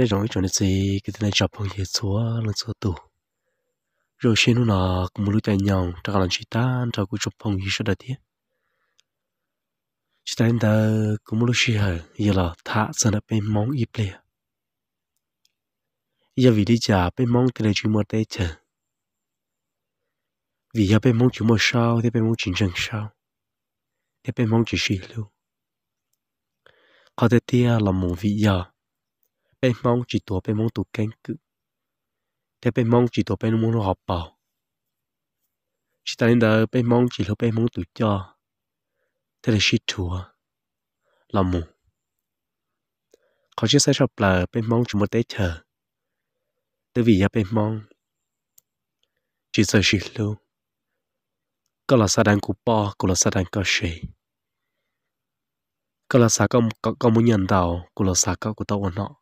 nhớ rồi cho nên gì cái tên chọc phong hiệp chúa là số tù rồi xin nó là cũng muốn lúc chạy nhau trong lần chị ta trong cuộc chọc phong hiệp chúa đời thiết chị ta em ta cũng muốn lúc hở giờ là thả sẽ ở bên mong ít lẻ giờ vì đi trả bên mong thì là chuyện mơ tê chờ vì giờ bên mong chuyện mơ sao thì bên mong chuyện chẳng sao thì bên mong chuyện gì luôn có thể tia là một vị giờ bên mong chỉ tổ bên mong tụ canh cự thế bên mong chỉ tổ bên mong nó học bảo chỉ ta nên đỡ bên mong chỉ lúc bên mong tụ cho thế là chỉ chúa làm mù có chiếc xe sập là bên mong chỉ một tết chờ từ vì bên mong chỉ sợ chỉ luôn có là sa đang cú po có là sa đang có gì có là sa có có có muốn nhận đầu có là sa có của tao nó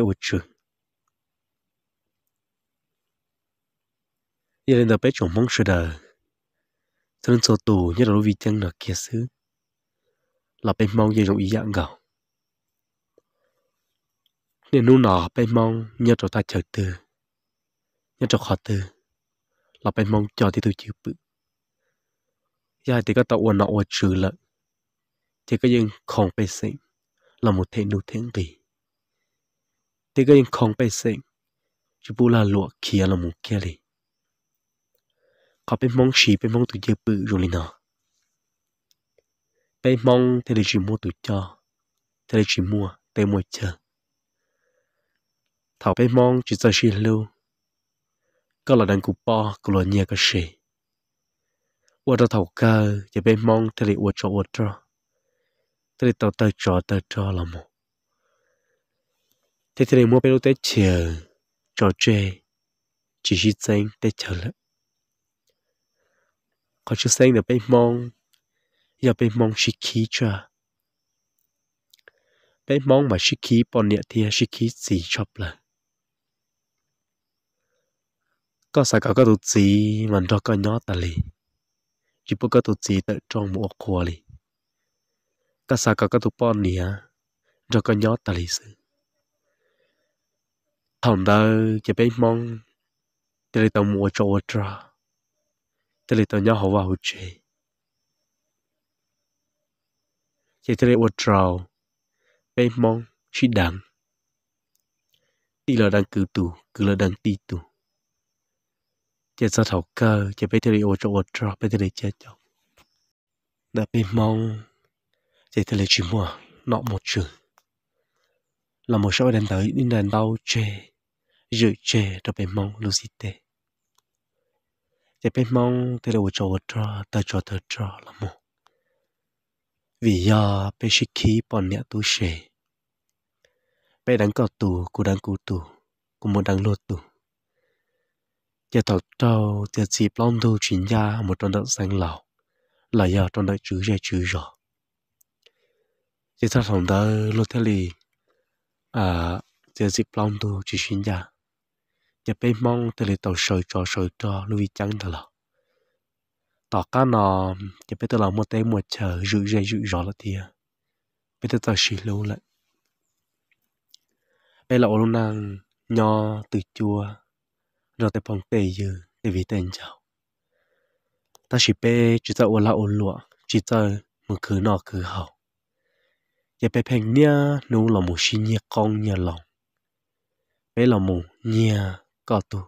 ocho. Giờ lên tập bé chồng mong sửa đời. Thân sổ tù nhất là đối vị chân là kia xứ. Là bé mong dây rộng ý dạng gạo. Nên nu nọ bé mong nhất là ta chờ tư. Nhất là khó tư. Là bé mong cho thì tôi chịu bự. Giờ thì các tàu nọ trừ lợn. Thì các dân không bé sinh là một thế nụ thiên kỳ thì cái không bị sinh chỉ bu là lụa kia là một kia đi có bên mong xì bên mong tụi chơi bự rồi nè bên mong thì để chỉ mua tụi cho thì để chỉ mua để mua chờ thảo bên mong chỉ cho xì lưu có là đang cục bo của lo nhia cái xì qua đó thảo cơ chỉ bên mong thì để qua cho qua cho thì để tao tao cho tao cho là một thế thì mō pērō tē chē chō chơi chỉ xí xanh để chờ lại còn chū xanh nā bē mong, giờ bē mong xí khí chā. Bē mong mà xí khí, bọn nẹ thì xí khí gì chọp lạ. Có sà gà gà tù tsì mà ndò gà nhó tà lì. Chỉ bò gà tù tsì tà trông mù ổ khua lì. Có sà gà gà tù bò nẹ, ndò gà nhó tà lì sừng thằng đó chỉ biết mong chỉ là tao mua cho cho chỉ là tao nhớ hậu vào chơi chỉ chỉ là ô trào biết mong chỉ đắng tí là đang cử tù cứ là đang tí tù chỉ sao thầu cơ chỉ biết chỉ là ô cho ô trào biết chỉ là chết chồng đã biết mong chỉ chỉ là chỉ mua nọ một chữ là một số đèn tới những đèn đau chơi giữ chế rồi bên mong lúc gì tệ chế bên mong thế là vô cho vô cho ta cho ta cho là mù vì do bên sĩ khí bọn nhẹ tu sẻ bên đang có tù cô đang cô tù cô muốn đang lột tù chế tàu trâu chế dịp long thu chuyển ra một trong đất sang lào là do trong đất chữ ra chữ rồi chế tàu phòng tơ lột thế lì à chế dịp long thu chuyển ra จะไปมองแต่เลยต่อสอยจอสอยจอลุยจังตลอดต่อก้านอจะไปตลอดมัวเตมัวเฉยยุ่ยเยยุ่ยรอละเทียไปต่อสิลูละไปละอลุนังยอตื่จัวเราแต่พองเตยือแต่วิเตนเจ้าตาสิเปจิตาอละอลัวจิตามันคือนอคือเฮาอย่าไปเพ่งเนี่ยนู้เราหมูชิเนียกองเนี่ยหลงไปเราหมูเนี่ย có tu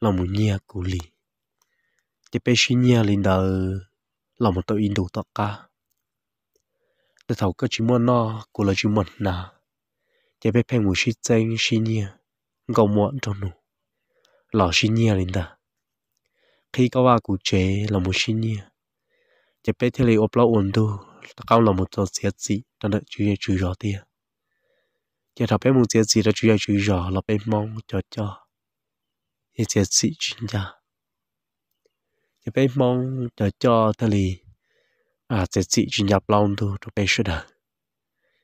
là một nhà cụ lì thì bây giờ nhà lên đó là một tàu in đồ tọa cả từ thầu cơ chỉ muốn nó cụ là chỉ muốn nà chỉ bây phải ngủ xin chân xí nhà gầu muộn cho nụ là xí nhà lên đó khi có ba cụ chế là một xí nhà chỉ bây thì lấy ốp lão ổn đồ cao là một tàu xiết gì đang đợi chú chú rõ tiền giờ thằng bé muốn xiết gì đó chú chú rõ là bé mong cho cho 一些事情呀。也被蒙的叫他里啊，这事情呀，浪都都被说的。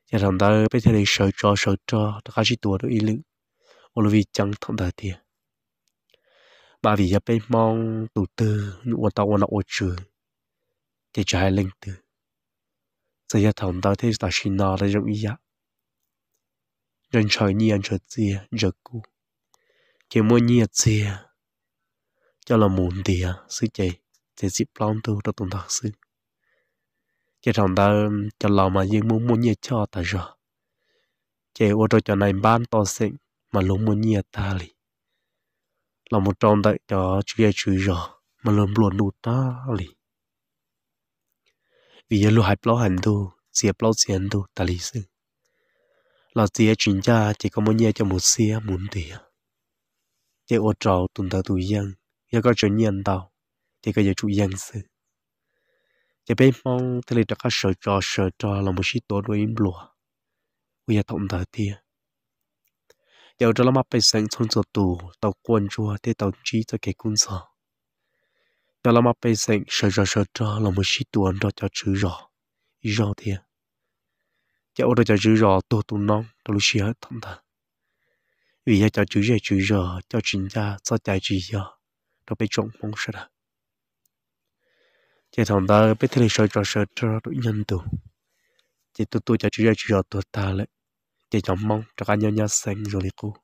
也让他被他里手抓手抓，他开始多的一路，我路为讲他的的。bà vì giáp bên mong tụ tư nuôn tao nuôn ô chư để cho hai linh tư giờ giờ thằng thấy tao xin nó để rộng ý ạ rừng trời nhiên trời chia giờ cũ chỉ mua nhiệt xìa à? cho là muốn tiền sư à? chị thì dịp lòng tu cho tụng thật sư chỉ rằng ta cho lòng mà dương muốn mua nhiệt cho ta rồi chỉ ô tô cho này ban to xịn mà luôn mua nhiệt ta lì là một trong tại cho chia chữ rồi mà luôn luôn đủ ta lì vì giờ luôn hai plau hành tu xìa plau xìa tu ta lì sư là xìa chuyển cha chỉ có muốn nhiệt cho một xe muốn tiền thì ô trò tụn thở tụi dân giờ có chuyện nhiên tao thì cái giờ chủ dân sự thì bên mong thì lấy các sở trò sở trò là một chiếc tổ đôi im lùa bây giờ tụn thở tia giờ cho là mà bên sáng trong giờ tù tạo quân chua thì tạo trí cho cái quân sở giờ là mà bên sáng sở trò sở trò là một chiếc tổ đó cho chữ rõ rõ tia giờ ô đó cho chữ rõ tổ tụn non tàu lúc xưa tụn thở vì giờ cho chữ giờ chữ giờ cho chính ra cho tài chữ giờ nó bị trộn mong sợ đó chỉ thằng ta biết thế này sợ cho sợ cho đủ nhân tù chỉ tụ tụ cho chữ giờ chữ giờ tụ ta lại chỉ cho mong cho cả nhau nhau sinh rồi đi cô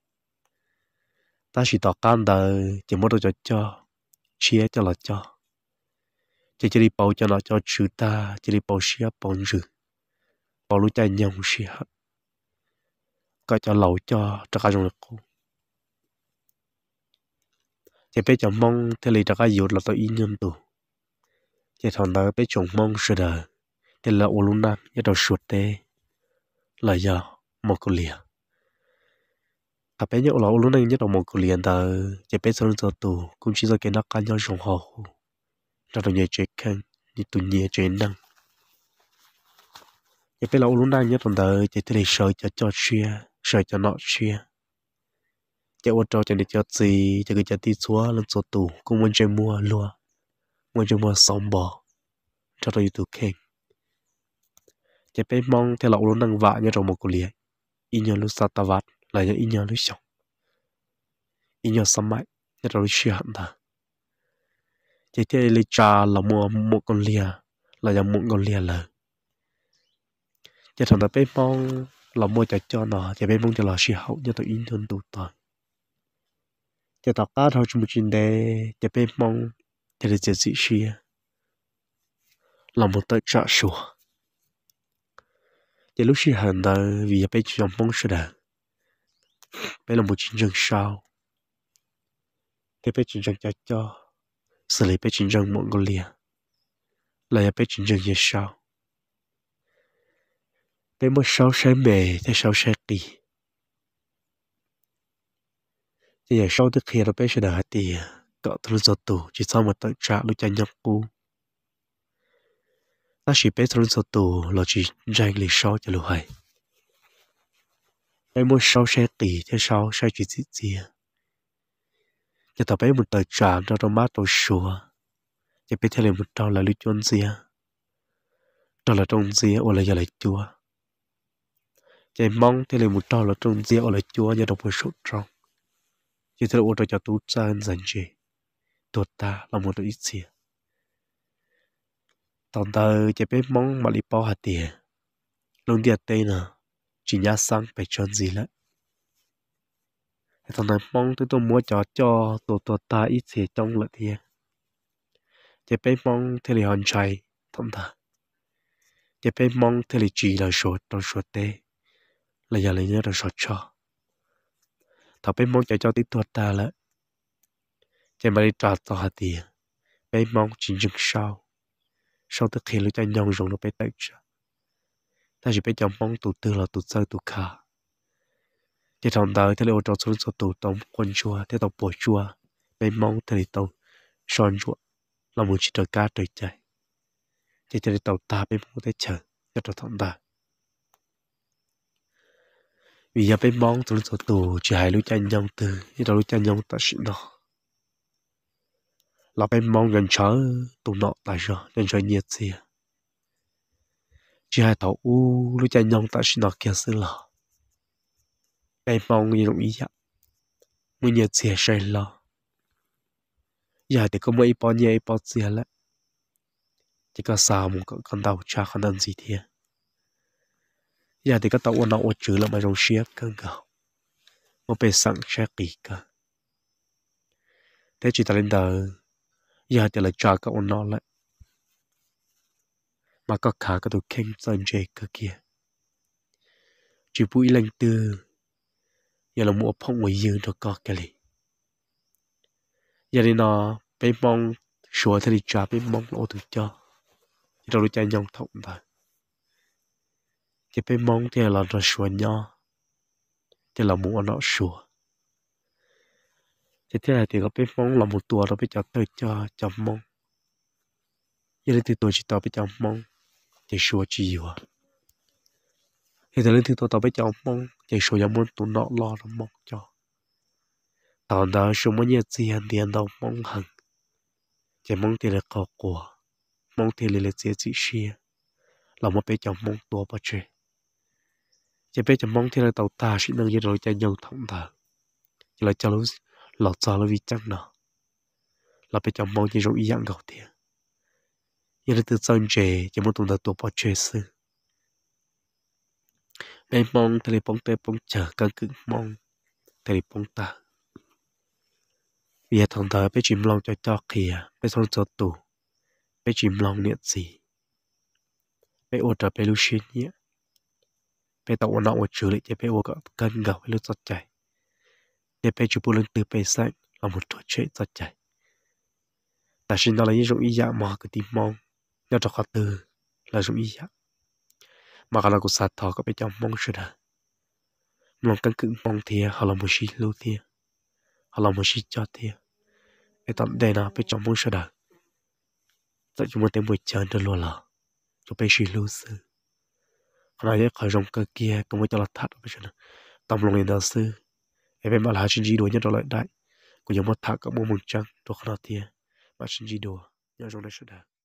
ta chỉ tỏ can đời chỉ muốn được cho cho chia cho là cho chỉ chỉ đi bầu cho nó cho chữ ta chỉ đi bầu xia bầu rừng bảo lũ ta nhau sửa ก็จะเหลาจอจะกระจงเลยกูจะไปจะมองทะเลจะกระยุดเราตัวอินยมตัวจะทำได้ไปจงมองเสดแต่ละอุลุนักจะต้องสุดเตะลายยาโมกุเลียถ้าเป็นอย่างเราอุลุนักจะต้องโมกุเลียนแต่จะไปสนใจตัวคุณชิโซเกะนักการยองชงฮอกูจะต้องเยเจคันนี่ตุนเยเจนัง Nhớ phải lâu lúc nào nhớ tầm đời Chỉ tới đây sợ cho cho chia sợ cho nó chia chạy ô tô cho đi cho gì chạy cái chạy đi xóa lên số tù cũng muốn chơi mua lúa muốn chơi mua sắm bò cho tôi tù khen chạy bé mong theo lậu luôn năng vạ như trong một cô lìa in nhau lúc sát ta vạt là nhau in nhau lúc chồng in nhau sắm mãi như trong lúc chia hẳn ta chạy theo lấy trà là mua một con lìa là nhau một con lìa lờ chạy thằng ta bé mong là mua cho cho nó chỉ bên mong cho là sự hậu cho tôi yên thân tụ tòi cho tao cá thôi chung chuyện đề chỉ bên mong cho được chỉ sĩ sĩ là một tờ trả sủa chỉ lúc sĩ hận đó vì bên trong mong sự đời bên là một chiến trường sau thế bên chiến trường cho cho xử lý bên chiến trường Mongolia là bên chiến trường như sau tới mất sáu sái mề tới sáu sái kỳ thì giờ sau tới khi nó bé sẽ đợi thì cậu tôi giật tù chỉ sau một tận trả lúc cho nhập cu ta chỉ bé tôi giật tù là chỉ dành lịch sau cho lúc hay bé muốn sau sẽ kỳ thế sau sẽ chỉ gì gì cho tao bé một tờ trả nó trong mắt tôi sủa cho bé theo lời một trâu là lúc chôn gì đó là trong gì ôi là giờ lại chúa chạy mong thì lấy một trò là trong rượu là chúa nhờ đọc với sốt trong chỉ thấy ô trò cho tú cha hơn dành gì tuột ta là một ít xìa tổng tờ chạy bếp mong mà lý bao hạt tiền luôn tiền tên à chỉ nhá sang phải chọn gì lắm thằng này mong tôi tôi mua cho cho tổ tổ ta ít xìa trong lợi thì, chỉ bếp mong thì lì hòn chạy thông thà chỉ bếp mong thì lì chỉ là sốt trong sốt tê là giờ là giờ là sọt cho tao bé mong cho cho tí tuột ta lại, chạy mà đi trò tao hạt tiền bé mong chỉ dừng sau sau tới khi lúc cha nhong rồng nó bé tay cho ta chỉ bé chồng mong tụ tư là tụ sơ tụ khả chỉ thằng đời thấy là ô trò số số tụ tông quân chua thấy tao bỏ chua bé mong thế là tao son chua là một chỉ trời cá trời chạy chỉ cho tao ta bé mong thấy chờ cho tao thằng đời vì giờ phải mong tụi tụi tù chỉ hãy lúc chân nhau từ như đó lúc chân nhau ta xịn đó là phải mong gần chớ tụi nọ tại sao nên cho nhiệt gì chỉ hãy thấu u lúc chân nhau ta xịn đó kia xứ là phải mong như lúc ý dạ mới nhiệt gì sẽ là giờ thì có mấy bao nhiêu bao nhiêu lại chỉ có sao một con đầu cha con đơn gì thiệt giờ dạ, thì các tàu ôn nào chữ là mà rong xia căng gạo mà bề sẵn xe kỳ cả thế chỉ ta lên đời giờ dạ, thì là cho các ôn nó lại mà có khả các tàu kinh dân chế cơ kia chỉ bụi lên từ giờ dạ, là mua phong ngoài dương được có cái gì giờ thì nó bên mong sửa thì đi trả mong lỗ từ cho thì đâu được chạy nhau thông thôi thì bên mong thì là nó sủa nhau thì là muốn nó sủa thế thế này thì có phải mong là một tuần nó phải chặt tới cho cho mong giờ lên thì tôi chỉ tao bị cho mong thì sủa chỉ hiểu hiện tại lên thì tôi tao bị cho mong thì sủa giống muốn tụi nó lo nó mong cho tao đã sủa muốn nhớ gì tiền đâu mong hằng chỉ mong thì là có của mong thì là chỉ chỉ xia là một bên trong mong tua bao trời chỉ biết chấm mong thì là tàu ta sẽ nâng như rồi cho nhau thông thở chỉ là cho lúc lọt ra là vì chắc nào là bé chấm mong như rồi ý dạng gạo tiền như là từ sau chế chỉ muốn tụng thật tổ bỏ chế sư bé mong thì là bóng tê bóng chờ càng cứ mong thì là bóng ta vì thông thở bé chìm lòng cho cho kìa bé xong cho tù bé chìm lòng niệm gì bé ổn trở bé lưu xin nhé ไปตอวนอจือเลยจะไปโอกกันเงาไปรู้จัดใจเดี๋ยวไปจูบุลตือไปสักเราหมดตัวเฉยจัดใจแต่ฉันอะไรยังอียามาก็ดีมองเราจะขอตือเราจะอียามาเราก็สัตว์ทอก็ไปจำมองชนะมองกันคือมองเทียเราไม่ชีรู้เทียเราไม่ชีจอดเทียไอตอนเดน่าไปจำมองชนะแต่จมูกเต็มหัวใจเดินลัวเราจะไปชีรู้ซื้อ này nhé khởi rồng cơ kia cũng mới cho là thắt cái chuyện tâm lòng nền sư em em bảo là chân gì đùa nhất đó lại đại của nhóm mất thạc các bộ mừng trăng đồ khá là thia mà chân gì đùa nhớ rồng đây sẽ đạt